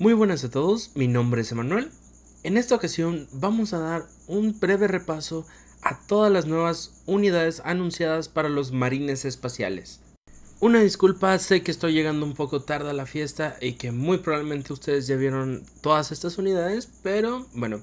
Muy buenas a todos, mi nombre es Emanuel. En esta ocasión vamos a dar un breve repaso a todas las nuevas unidades anunciadas para los marines espaciales. Una disculpa, sé que estoy llegando un poco tarde a la fiesta y que muy probablemente ustedes ya vieron todas estas unidades, pero bueno,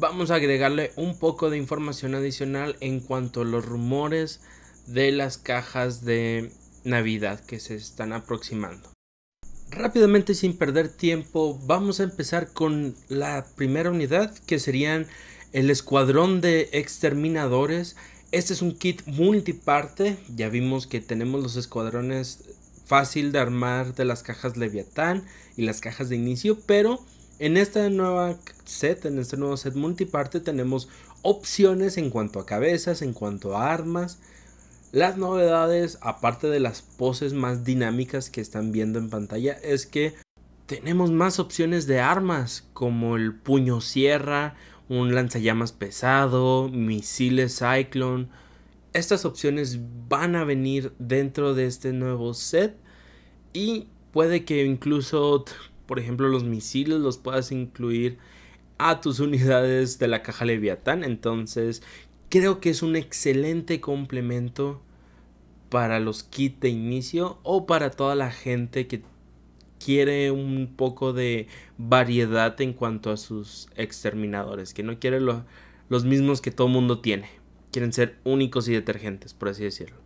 vamos a agregarle un poco de información adicional en cuanto a los rumores de las cajas de Navidad que se están aproximando. Rápidamente, sin perder tiempo, vamos a empezar con la primera unidad, que serían el escuadrón de exterminadores. Este es un kit multiparte, ya vimos que tenemos los escuadrones fácil de armar de las cajas Leviatán y las cajas de inicio, pero en esta nueva set, en este nuevo set multiparte, tenemos opciones en cuanto a cabezas, en cuanto a armas, las novedades, aparte de las poses más dinámicas que están viendo en pantalla, es que tenemos más opciones de armas, como el puño sierra, un lanzallamas pesado, misiles Cyclone. Estas opciones van a venir dentro de este nuevo set y puede que incluso, por ejemplo, los misiles los puedas incluir a tus unidades de la caja Leviatán. Entonces, creo que es un excelente complemento para los kits de inicio o para toda la gente que quiere un poco de variedad en cuanto a sus exterminadores, que no quiere los mismos que todo mundo tiene. Quieren ser únicos y detergentes, por así decirlo.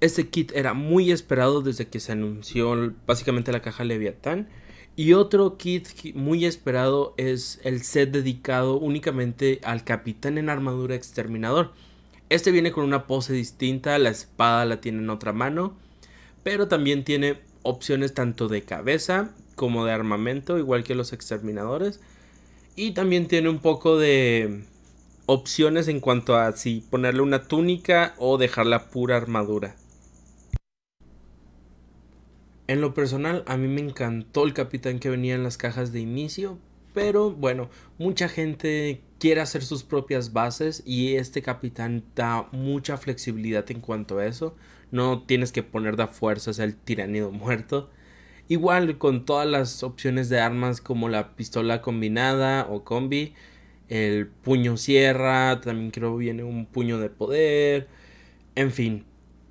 Este kit era muy esperado desde que se anunció básicamente la caja Leviatán. Y otro kit muy esperado es el set dedicado únicamente al capitán en armadura exterminador. Este viene con una pose distinta, la espada la tiene en otra mano, pero también tiene opciones tanto de cabeza como de armamento, igual que los exterminadores. Y también tiene un poco de opciones en cuanto a si ponerle una túnica o dejarla pura armadura. En lo personal, a mí me encantó el capitán que venía en las cajas de inicio, pero bueno, mucha gente quiere hacer sus propias bases y este capitán da mucha flexibilidad en cuanto a eso. No tienes que poner de fuerzas el tiranido muerto. Igual con todas las opciones de armas como la pistola combinada o combi, el puño sierra, también creo viene un puño de poder, en fin,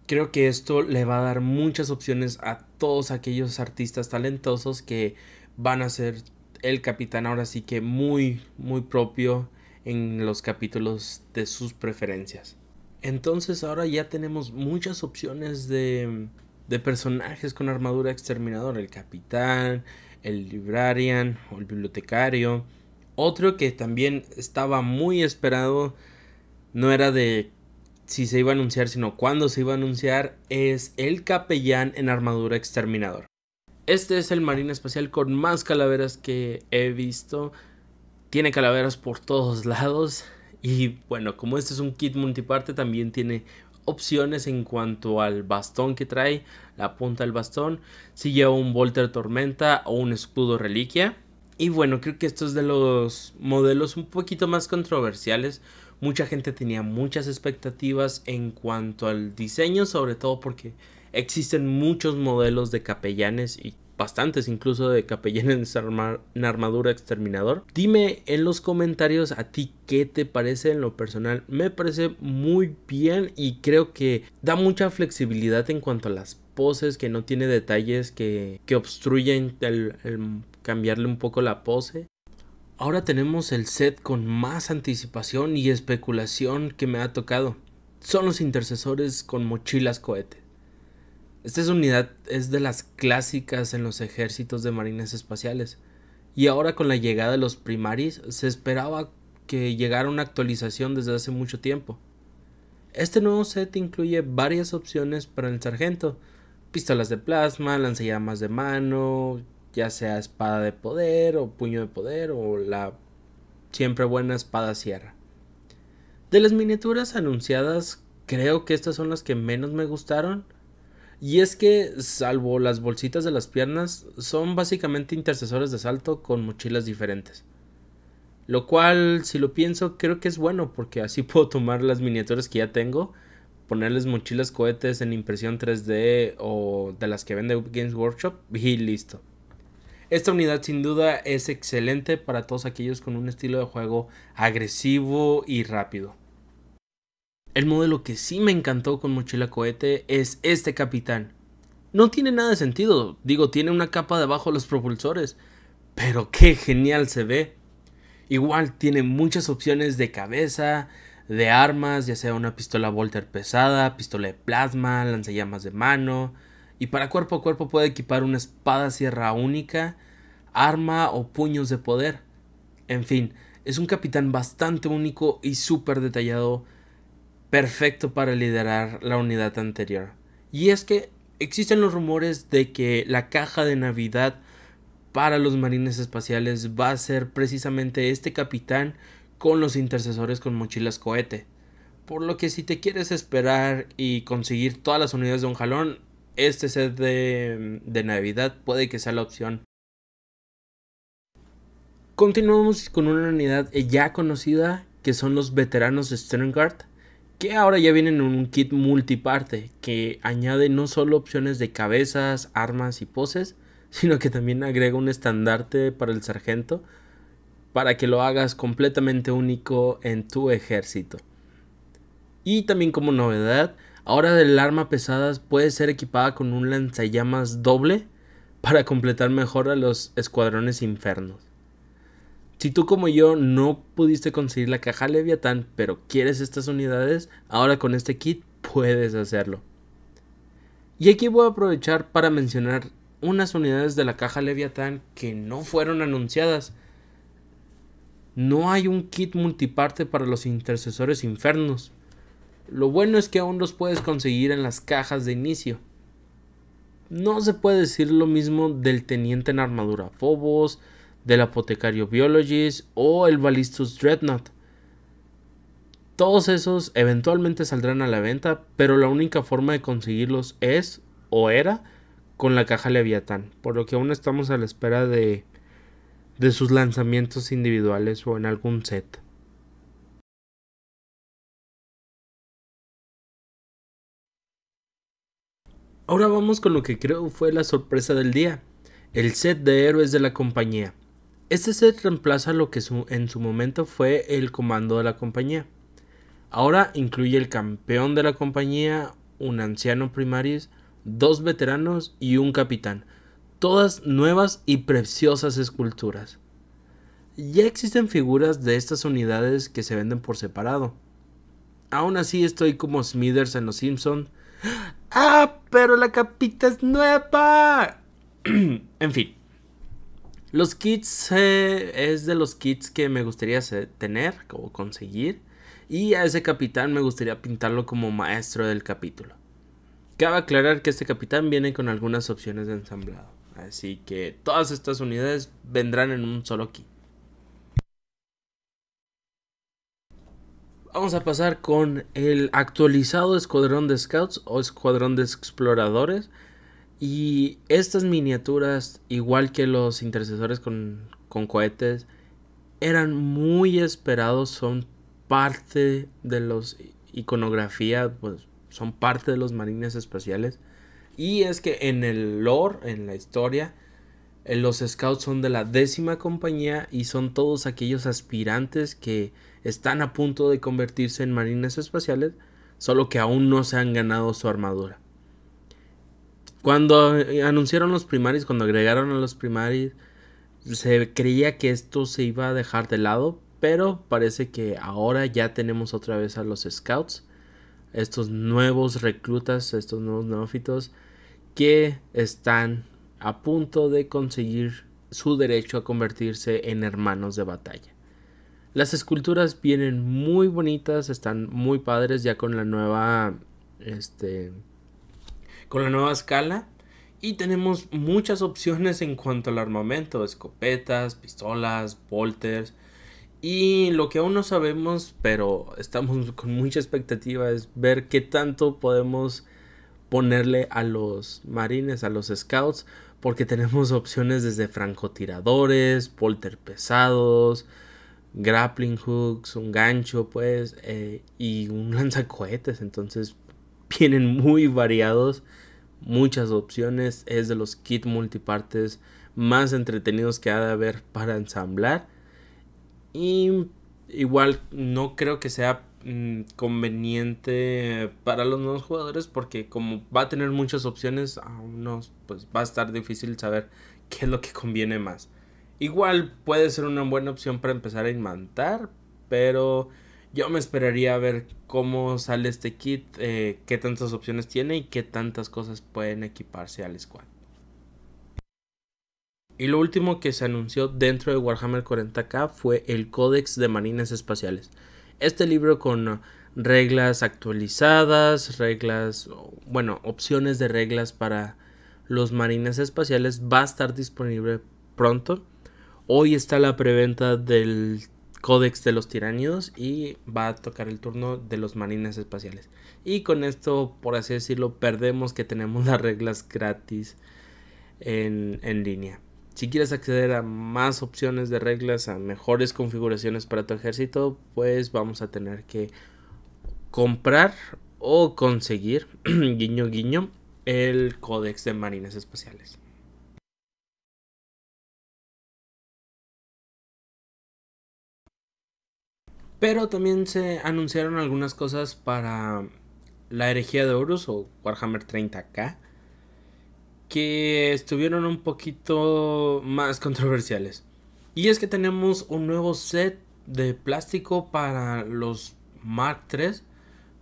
Creo que esto le va a dar muchas opciones a todos aquellos artistas talentosos que van a ser el capitán ahora sí que muy, muy propio en los capítulos de sus preferencias. Entonces ahora ya tenemos muchas opciones de, de personajes con armadura exterminador. El capitán, el librarian o el bibliotecario. Otro que también estaba muy esperado, no era de si se iba a anunciar, sino cuándo se iba a anunciar, es el capellán en armadura exterminador. Este es el marina espacial con más calaveras que he visto. Tiene calaveras por todos lados. Y bueno, como este es un kit multiparte, también tiene opciones en cuanto al bastón que trae, la punta del bastón, si lleva un Volter Tormenta o un escudo reliquia. Y bueno, creo que esto es de los modelos un poquito más controversiales Mucha gente tenía muchas expectativas en cuanto al diseño, sobre todo porque existen muchos modelos de capellanes y bastantes incluso de capellanes en armadura exterminador. Dime en los comentarios a ti qué te parece en lo personal. Me parece muy bien y creo que da mucha flexibilidad en cuanto a las poses, que no tiene detalles que, que obstruyen el, cambiarle un poco la pose. Ahora tenemos el set con más anticipación y especulación que me ha tocado. Son los intercesores con mochilas cohete. Esta es unidad es de las clásicas en los ejércitos de marines espaciales. Y ahora con la llegada de los primaris se esperaba que llegara una actualización desde hace mucho tiempo. Este nuevo set incluye varias opciones para el sargento. Pistolas de plasma, lanzallamas de mano, ya sea espada de poder o puño de poder o la siempre buena espada sierra. De las miniaturas anunciadas, creo que estas son las que menos me gustaron. Y es que, salvo las bolsitas de las piernas, son básicamente intercesores de salto con mochilas diferentes. Lo cual, si lo pienso, creo que es bueno porque así puedo tomar las miniaturas que ya tengo, ponerles mochilas cohetes en impresión 3D o de las que vende Games Workshop y listo. Esta unidad sin duda es excelente para todos aquellos con un estilo de juego agresivo y rápido. El modelo que sí me encantó con mochila cohete es este capitán. No tiene nada de sentido, digo, tiene una capa debajo de los propulsores, pero qué genial se ve. Igual tiene muchas opciones de cabeza, de armas, ya sea una pistola Volter pesada, pistola de plasma, lanzallamas de mano, y para cuerpo a cuerpo puede equipar una espada sierra única, arma o puños de poder. En fin, es un capitán bastante único y súper detallado, perfecto para liderar la unidad anterior. Y es que existen los rumores de que la caja de Navidad para los marines espaciales va a ser precisamente este capitán con los intercesores con mochilas cohete. Por lo que si te quieres esperar y conseguir todas las unidades de un jalón, este set de, Navidad puede que sea la opción. Continuamos con una unidad ya conocida que son los veteranos de Sternguard. que ahora ya vienen en un kit multiparte que añade no solo opciones de cabezas, armas y poses, sino que también agrega un estandarte para el sargento para que lo hagas completamente único en tu ejército. Y también como novedad, Ahora del arma pesadas puede ser equipada con un lanzallamas doble para completar mejor a los escuadrones infernos. Si tú como yo no pudiste conseguir la caja Leviatán, pero quieres estas unidades, ahora con este kit puedes hacerlo. Y aquí voy a aprovechar para mencionar unas unidades de la caja Leviatán que no fueron anunciadas. No hay un kit multiparte para los intercesores infernos. Lo bueno es que aún los puedes conseguir en las cajas de inicio. No se puede decir lo mismo del teniente en armadura Phobos, del apotecario Biologist o el Ballistus Dreadnought. Todos esos eventualmente saldrán a la venta, pero la única forma de conseguirlos es o era con la caja Leviatán, por lo que aún estamos a la espera de sus lanzamientos individuales o en algún set. Ahora vamos con lo que creo fue la sorpresa del día, el set de héroes de la compañía. Este set reemplaza lo que en su momento fue el comando de la compañía. Ahora incluye el campeón de la compañía, un anciano primaris, dos veteranos y un capitán. Todas nuevas y preciosas esculturas. Ya existen figuras de estas unidades que se venden por separado. Aún así estoy como Smithers en Los Simpson. ¡Ah, pero la capita es nueva! en fin. Los kits eh, es de los kits que me gustaría tener o conseguir. Y a ese capitán me gustaría pintarlo como maestro del capítulo. Cabe aclarar que este capitán viene con algunas opciones de ensamblado. Así que todas estas unidades vendrán en un solo kit. Vamos a pasar con el actualizado escuadrón de scouts o escuadrón de exploradores. Y estas miniaturas, igual que los intercesores con, con cohetes, eran muy esperados, son parte de los iconografía, pues son parte de los marines espaciales. Y es que en el lore, en la historia, eh, los scouts son de la décima compañía y son todos aquellos aspirantes que están a punto de convertirse en marines espaciales, solo que aún no se han ganado su armadura. Cuando anunciaron los primaris, cuando agregaron a los primaris, se creía que esto se iba a dejar de lado, pero parece que ahora ya tenemos otra vez a los scouts, estos nuevos reclutas, estos nuevos neófitos que están a punto de conseguir su derecho a convertirse en hermanos de batalla. Las esculturas vienen muy bonitas, están muy padres ya con la nueva, este, con la nueva escala. Y tenemos muchas opciones en cuanto al armamento, escopetas, pistolas, polters Y lo que aún no sabemos, pero estamos con mucha expectativa, es ver qué tanto podemos ponerle a los marines, a los scouts, porque tenemos opciones desde francotiradores, polter pesados, grappling hooks, un gancho, pues, eh, y un lanzacohetes. Entonces, vienen muy variados, muchas opciones. Es de los kits multipartes más entretenidos que ha de haber para ensamblar. Y igual no creo que sea mm, conveniente para los nuevos jugadores porque como va a tener muchas opciones a pues va a estar difícil saber qué es lo que conviene más Igual puede ser una buena opción para empezar a inmantar, pero yo me esperaría a ver cómo sale este kit, eh, qué tantas opciones tiene y qué tantas cosas pueden equiparse al squad. Y lo último que se anunció dentro de Warhammer 40k fue el Códex de Marines Espaciales. Este libro con reglas actualizadas, reglas, bueno, opciones de reglas para los marines espaciales va a estar disponible pronto. Hoy está la preventa del Códex de los Tiránidos y va a tocar el turno de los marines espaciales. Y con esto, por así decirlo, perdemos que tenemos las reglas gratis en, en línea. Si quieres acceder a más opciones de reglas, a mejores configuraciones para tu ejército, pues vamos a tener que comprar o conseguir, guiño guiño, el Códex de Marines Espaciales. Pero también se anunciaron algunas cosas para la herejía de Horus o Warhammer 30k que estuvieron un poquito más controversiales. Y es que tenemos un nuevo set de plástico para los Mark III,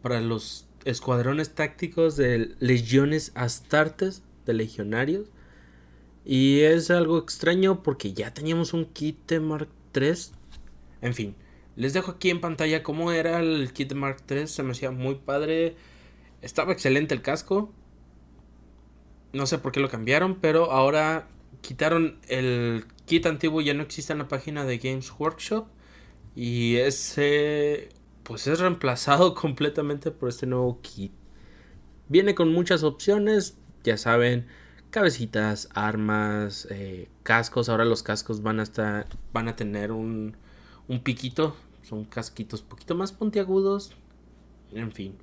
para los escuadrones tácticos de legiones astartes, de legionarios. Y es algo extraño porque ya teníamos un kit de Mark III. En fin, les dejo aquí en pantalla cómo era el kit Mark III. Se me hacía muy padre. Estaba excelente el casco. No sé por qué lo cambiaron, pero ahora quitaron el kit antiguo. Ya no existe en la página de Games Workshop. Y ese, pues es reemplazado completamente por este nuevo kit. Viene con muchas opciones, ya saben, cabecitas, armas, eh, cascos. Ahora los cascos van, a estar, van a tener un, un piquito son casquitos un poquito más puntiagudos. En fin.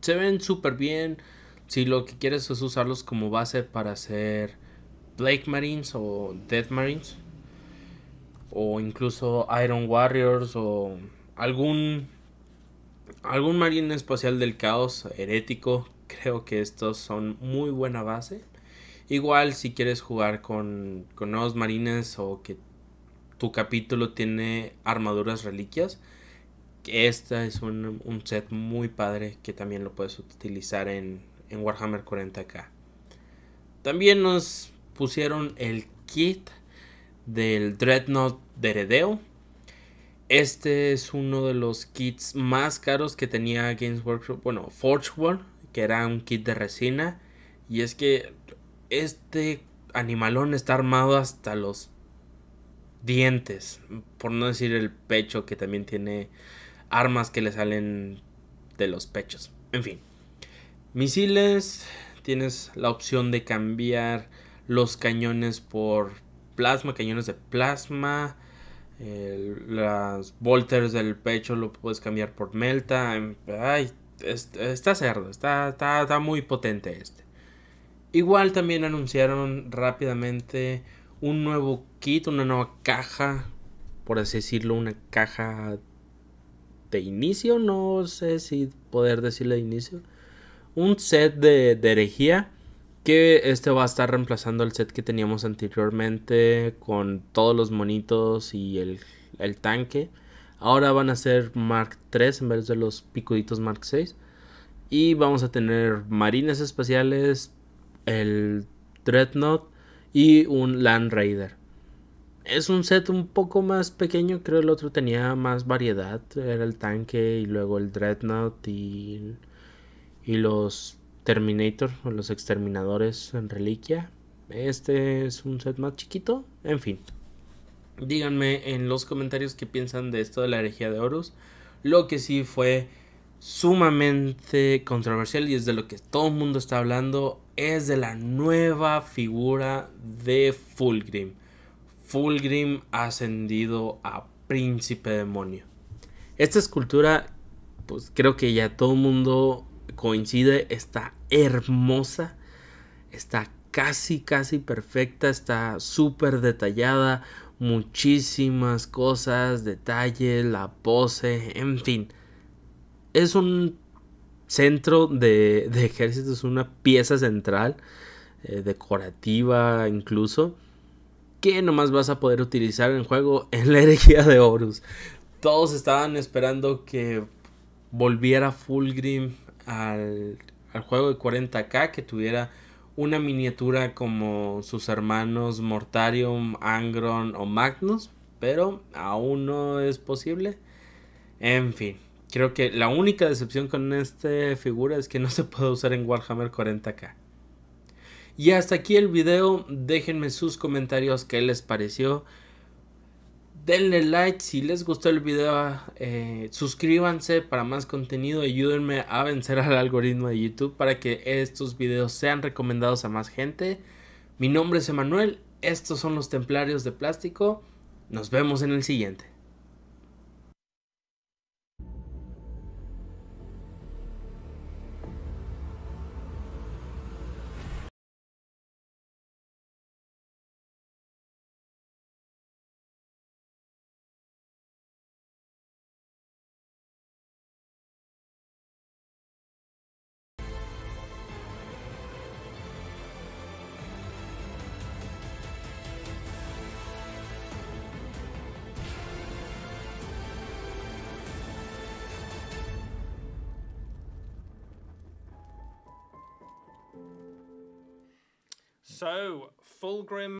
Se ven súper bien. Si lo que quieres es usarlos como base para hacer Blake Marines o Dead Marines. O incluso Iron Warriors o algún... Algún marine espacial del caos herético. Creo que estos son muy buena base. Igual si quieres jugar con, con nuevos marines o que tu capítulo tiene armaduras reliquias. Esta es un, set muy padre que también lo puedes utilizar en, en Warhammer 40k. También nos pusieron el kit del Dreadnought de Heredeo. Este es uno de los kits más caros que tenía Games Workshop, bueno, Forge World, que era un kit de resina. Y es que este animalón está armado hasta los dientes, por no decir el pecho, que también tiene armas que le salen de los pechos. En fin, misiles, tienes la opción de cambiar los cañones por plasma, cañones de plasma. las bolters del pecho lo puedes cambiar por melta. Em, ay, está cerdo, está, está muy potente este. Igual también anunciaron rápidamente un nuevo kit, una nueva caja, por así decirlo, una caja de inicio, no sé si poder decirle de inicio, un set de, herejía que este va a estar reemplazando el set que teníamos anteriormente con todos los monitos y el, tanque. Ahora van a ser Mark 3 en vez de los picuditos Mark 6. Y vamos a tener marines espaciales, el Dreadnought, y un Land Raider. Es un set un poco más pequeño, creo el otro tenía más variedad, era el tanque y luego el Dreadnought y, y los Terminator o los exterminadores en reliquia. Este es un set más chiquito, en fin. Díganme en los comentarios qué piensan de esto de la herejía de Horus. Lo que sí fue sumamente controversial y es de lo que todo el mundo está hablando, es de la nueva figura de Fulgrim. Fulgrim ascendido a príncipe demonio. Esta escultura, pues creo que ya todo el mundo coincide, está hermosa, está casi, casi perfecta, está súper detallada, muchísimas cosas, detalle, la pose, en fin es un centro de, de ejército, es una pieza central, eh, decorativa incluso, que nomás vas a poder utilizar en juego en la herejía de Horus. Todos estaban esperando que volviera Fulgrim al, al juego de 40k, que tuviera una miniatura como sus hermanos Mortarium, Angron o Magnus, pero aún no es posible. En fin, Creo que la única decepción con esta figura es que no se puede usar en Warhammer 40k. Y hasta aquí el video. Déjenme sus comentarios qué les pareció. Denle like si les gustó el video. Eh, suscríbanse para más contenido. Ayúdenme a vencer al algoritmo de YouTube para que estos videos sean recomendados a más gente. Mi nombre es Emanuel. Estos son los templarios de plástico. Nos vemos en el siguiente. So, Fulgrim